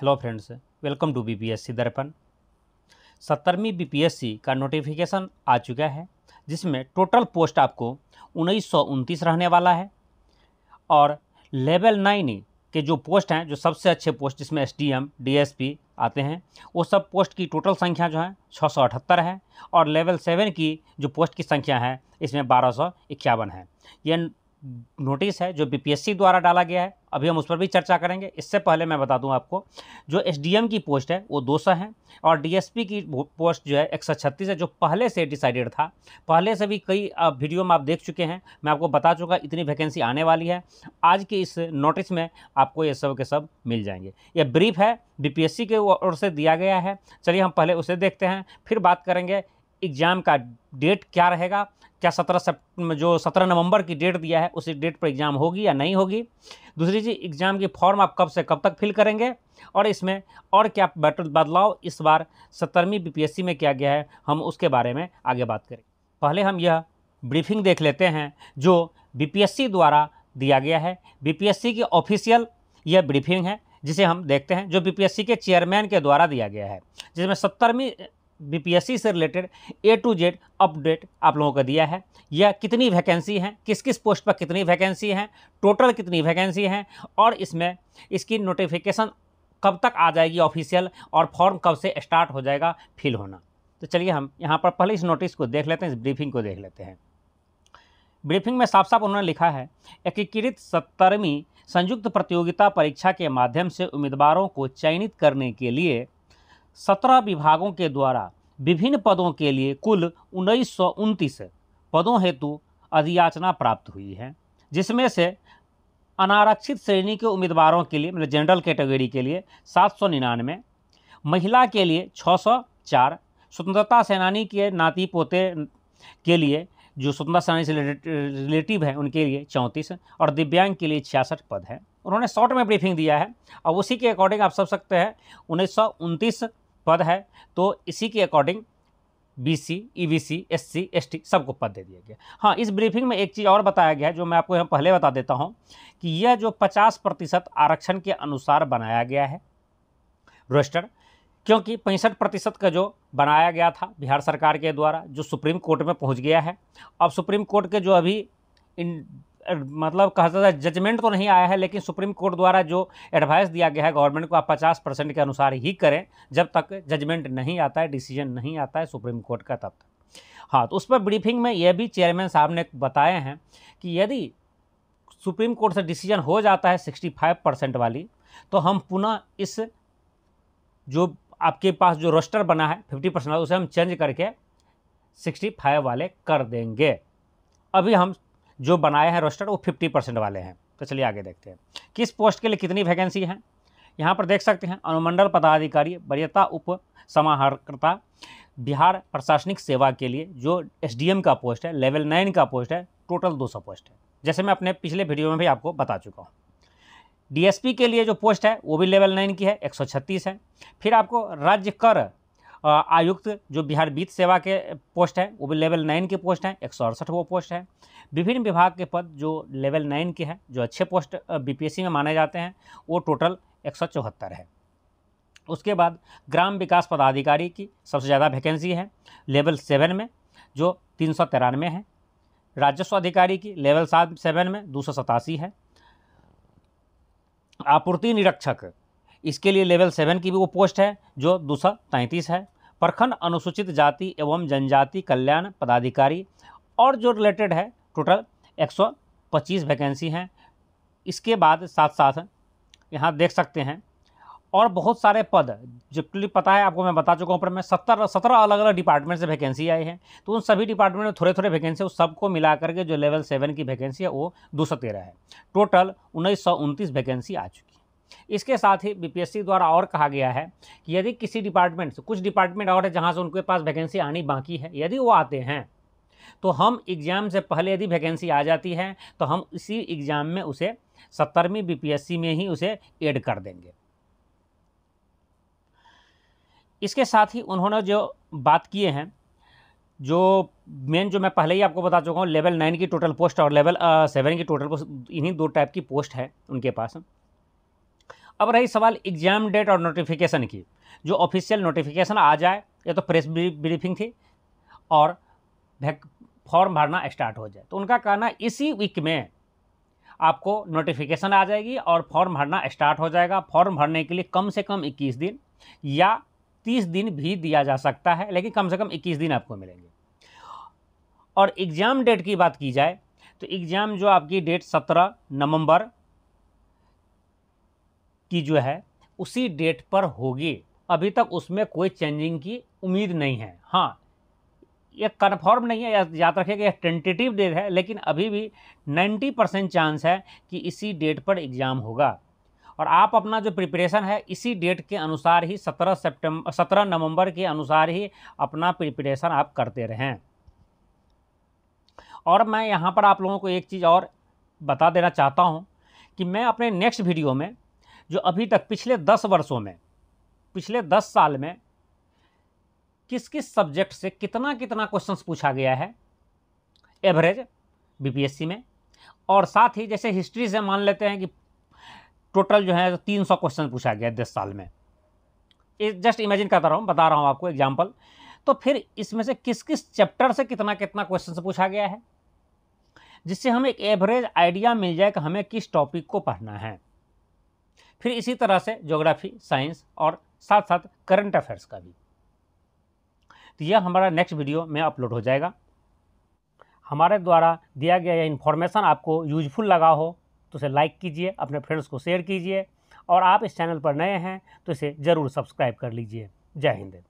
hello friends welcome to BPSC Darpan सत्तरवीं BPSC का notification आ चुका है जिसमें टोटल पोस्ट आपको उन्नीस रहने वाला है और लेवल नाइन के जो पोस्ट हैं जो सबसे अच्छे पोस्ट जिसमें एस डी आते हैं वो सब पोस्ट की टोटल संख्या जो है छः है और लेवल सेवन की जो पोस्ट की संख्या है इसमें बारह है ये नोटिस है जो बीपीएससी द्वारा डाला गया है अभी हम उस पर भी चर्चा करेंगे इससे पहले मैं बता दूं आपको जो एसडीएम की पोस्ट है वो दो सौ है और डीएसपी की पोस्ट जो है एक सौ छत्तीस है जो पहले से डिसाइडेड था पहले से भी कई वीडियो में आप देख चुके हैं मैं आपको बता चुका इतनी वैकेंसी आने वाली है आज के इस नोटिस में आपको ये सब के सब मिल जाएंगे ये ब्रीफ है बी के ओर से दिया गया है चलिए हम पहले उसे देखते हैं फिर बात करेंगे एग्ज़ाम का डेट क्या रहेगा क्या सत्रह सेप्ट जो सत्रह नवंबर की डेट दिया है उसी डेट पर एग्ज़ाम होगी या नहीं होगी दूसरी चीज़ एग्ज़ाम की फॉर्म आप कब से कब तक फिल करेंगे और इसमें और क्या बदलाव इस बार सत्तरवीं बीपीएससी में किया गया है हम उसके बारे में आगे बात करेंगे पहले हम यह ब्रीफिंग देख लेते हैं जो बीपीएससी द्वारा दिया गया है बीपीएससी की ऑफिशियल यह ब्रीफिंग है जिसे हम देखते हैं जो बीपीएससी के चेयरमैन के द्वारा दिया गया है जिसमें सत्तरवीं बीपीएससी से related A to Z update आप लोगों को दिया है यह कितनी वैकेंसी हैं किस किस पोस्ट पर कितनी वैकेंसी हैं टोटल कितनी वैकेंसी हैं और इसमें इसकी नोटिफिकेशन कब तक आ जाएगी ऑफिशियल और फॉर्म कब से स्टार्ट हो जाएगा फिल होना तो चलिए हम यहाँ पर पहले इस नोटिस को देख लेते हैं इस ब्रीफिंग को देख लेते हैं ब्रीफिंग में साफ साफ उन्होंने लिखा है एकीकृत सत्तरवीं संयुक्त प्रतियोगिता परीक्षा के माध्यम से उम्मीदवारों को चयनित करने के लिए सत्रह विभागों के द्वारा विभिन्न पदों के लिए कुल उन्नीस पदों हेतु अधियाचना प्राप्त हुई है जिसमें से अनारक्षित श्रेणी के उम्मीदवारों के लिए मतलब जनरल कैटेगरी के लिए सात सौ निन्यानवे महिला के लिए छः सौ चार स्वतंत्रता सेनानी के नाती पोते के लिए जो स्वतंत्रता सेनानी से रिलेटिव हैं उनके लिए चौंतीस और दिव्यांग के लिए छियासठ पद हैं उन्होंने शॉर्ट में ब्रीफिंग दिया है और उसी के अकॉर्डिंग आप सब सकते हैं उन्नीस पद है तो इसी के according BC, EBC, SC, ST सबको पद दे दिया गया हाँ इस ब्रीफिंग में एक चीज़ और बताया गया है जो मैं आपको यहाँ पहले बता देता हूँ कि यह जो पचास प्रतिशत आरक्षण के अनुसार बनाया गया है रोस्टर क्योंकि पैंसठ प्रतिशत का जो बनाया गया था बिहार सरकार के द्वारा जो सुप्रीम कोर्ट में पहुँच गया है अब सुप्रीम कोर्ट के जो अभी इन मतलब कहा जाता है जजमेंट तो नहीं आया है लेकिन सुप्रीम कोर्ट द्वारा जो एडवाइस दिया गया है गवर्नमेंट को आप पचास परसेंट के अनुसार ही करें जब तक जजमेंट नहीं आता है डिसीजन नहीं आता है सुप्रीम कोर्ट का तब तक हाँ तो उस पर ब्रीफिंग में यह भी चेयरमैन साहब ने बताए हैं कि यदि सुप्रीम कोर्ट से डिसीजन हो जाता है सिक्सटी फाइव परसेंट वाली तो हम पुनः इस जो आपके पास जो रोस्टर बना है फिफ्टी परसेंट उसे हम चेंज करके सिक्सटी फाइव वाले कर देंगे अभी हम जो बनाए हैं रोस्टर वो फिफ्टी परसेंट वाले हैं तो चलिए आगे देखते हैं किस पोस्ट के लिए कितनी वैकेंसी हैं यहाँ पर देख सकते हैं अनुमंडल पदाधिकारी वरीयता उप समाहरणकर्ता बिहार प्रशासनिक सेवा के लिए जो एस का पोस्ट है लेवल नाइन का पोस्ट है टोटल दो सौ पोस्ट है जैसे मैं अपने पिछले वीडियो में भी आपको बता चुका हूँ डीएसपी के लिए जो पोस्ट है वो भी लेवल नाइन की है 136 है फिर आपको राज्य कर आयुक्त जो बिहार वित्त सेवा के पोस्ट है वो भी लेवल नाइन के पोस्ट हैं एक सौ अड़सठ वो पोस्ट है विभिन्न विभाग के पद जो लेवल नाइन के हैं जो अच्छे पोस्ट बीपीएससी में माने जाते हैं वो टोटल एक सौ चौहत्तर है उसके बाद ग्राम विकास पदाधिकारी की सबसे ज़्यादा वैकेंसी है लेवल सेवन में जो तीन सौ तिरानवे है राजस्व अधिकारी की लेवल सात सेवन में दो सौ सतासी है आपूर्ति निरीक्षक इसके लिए लेवल सेवन की भी वो पोस्ट है जो दो है प्रखंड अनुसूचित जाति एवं जनजाति कल्याण पदाधिकारी और जो रिलेटेड है टोटल 125 वैकेंसी हैं इसके बाद साथ साथ यहाँ देख सकते हैं और बहुत सारे पद जो पता है आपको मैं बता चुका हूँ पर मैं सत्तर सत्रह अलग अलग डिपार्टमेंट से वैकेंसी आई है तो उन सभी डिपार्टमेंट में थोड़े थोड़े वैकेंसी उस सबको मिला करके जो लेवल सेवन की वैकेंसी है वो दो है टोटल उन्नीस वैकेंसी आ चुकी है इसके साथ ही बीपीएससी द्वारा और कहा गया है कि यदि किसी डिपार्टमेंट से कुछ डिपार्टमेंट और है जहाँ से उनके पास वैकेंसी आनी बाकी है यदि वो आते हैं तो हम एग्ज़ाम से पहले यदि वैकेंसी आ जाती है तो हम इसी एग्ज़ाम में उसे सत्तरवीं बीपीएससी में ही उसे एड कर देंगे इसके साथ ही उन्होंने जो बात किए हैं जो मेन जो मैं पहले ही आपको बता चुका हूँ लेवल नाइन की टोटल पोस्ट और लेवल सेवन की टोटल पोस्ट इन्हीं दो टाइप की पोस्ट है उनके पास अब रही सवाल एग्जाम डेट और नोटिफिकेशन की जो ऑफिशियल नोटिफिकेशन आ जाए ये तो प्रेस ब्रीफिंग थी और फॉर्म भरना स्टार्ट हो जाए तो उनका कहना इसी वीक में आपको नोटिफिकेशन आ जाएगी और फॉर्म भरना स्टार्ट हो जाएगा फॉर्म भरने के लिए कम से कम 21 दिन या 30 दिन भी दिया जा सकता है लेकिन कम से कम 21 दिन आपको मिलेंगे और एग्ज़ाम डेट की बात की जाए तो एग्ज़ाम जो आपकी डेट 17 नवंबर की जो है उसी डेट पर होगी अभी तक उसमें कोई चेंजिंग की उम्मीद नहीं है हाँ ये कन्फर्म नहीं है याद रखें कि यह टेंटेटिव डेट है लेकिन अभी भी 90 परसेंट चांस है कि इसी डेट पर एग्ज़ाम होगा और आप अपना जो प्रिपरेशन है इसी डेट के अनुसार ही 17 सितंबर 17 नवंबर के अनुसार ही अपना प्रिपरेशन आप करते रहें और मैं यहाँ पर आप लोगों को एक चीज़ और बता देना चाहता हूँ कि मैं अपने नेक्स्ट वीडियो में जो अभी तक पिछले दस वर्षों में पिछले दस साल में किस किस सब्जेक्ट से कितना कितना क्वेश्चंस पूछा गया है एवरेज बीपीएससी में और साथ ही जैसे हिस्ट्री से मान लेते हैं कि टोटल जो है तो तीन सौ क्वेश्चन पूछा गया है दस साल में जस्ट इमेजिन करता रहा हूँ बता रहा हूँ आपको एग्जाम्पल तो फिर इसमें से किस किस चैप्टर से कितना कितना क्वेश्चन पूछा गया है जिससे हमें एक एवरेज आइडिया मिल जाए कि हमें किस टॉपिक को पढ़ना है फिर इसी तरह से जोग्राफी साइंस और साथ साथ करंट अफेयर्स का भी तो यह हमारा नेक्स्ट वीडियो में अपलोड हो जाएगा हमारे द्वारा दिया गया यह इन्फॉर्मेशन आपको यूजफुल लगा हो तो उसे लाइक कीजिए अपने फ्रेंड्स को शेयर कीजिए और आप इस चैनल पर नए हैं तो इसे ज़रूर सब्सक्राइब कर लीजिए जय हिंद